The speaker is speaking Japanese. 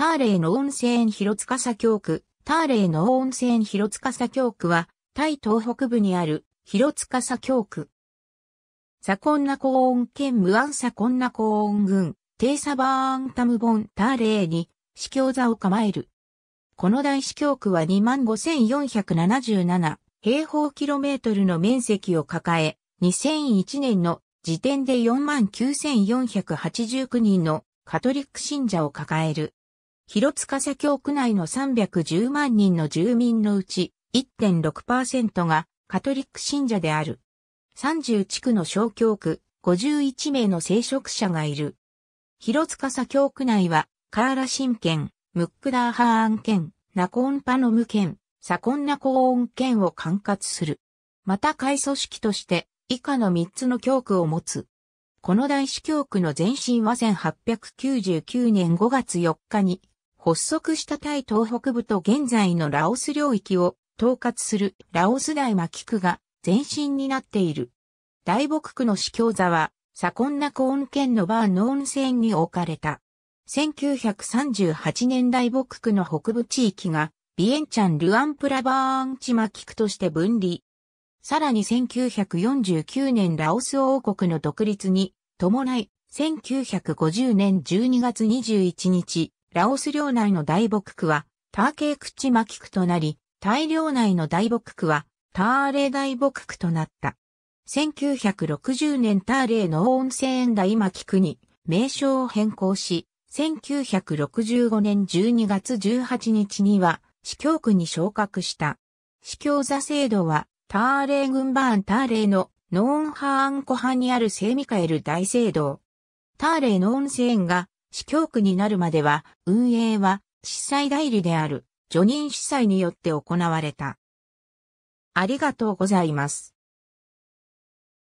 ターレイの温泉広塚佐教区、ターレイの温泉広塚佐教区は、タイ東北部にある広塚佐教区。サコンナコーン県ムアンサコンナコーン郡、テイサバーンタムボンターレイに、司教座を構える。この大司教区は25,477平方キロメートルの面積を抱え、2001年の時点で49,489人のカトリック信者を抱える。広塚社教区内の310万人の住民のうち1.6%がカトリック信者である。30地区の小教区51名の聖職者がいる。広塚社教区内はカーラ神県、ムックダーハーン県、ナコンパノム県、サコンナコーン県を管轄する。また会組織として以下の3つの教区を持つ。この大司教区の前身は1899年5月4日に発足したタイ東北部と現在のラオス領域を統括するラオス大牧区が前身になっている。大牧区の司教座は、サコンナコーン県のバーノーン線に置かれた。1938年大牧区の北部地域が、ビエンチャン・ルアンプラバーンチマキ区として分離。さらに1949年ラオス王国の独立に伴い、1950年12月21日、ラオス領内の大牧区は、ターケークチマキ区となり、大領内の大牧区は、ターレ大牧区となった。1960年ターレの温泉園大牧区に名称を変更し、1965年12月18日には、市教区に昇格した。市教座制度は、ターレー軍バーンターレーのノーンハーン湖畔にある聖ミカエル大聖堂。ターレーの温泉が市教区になるまでは、運営は、司祭代理である、助任司祭によって行われた。ありがとうございます。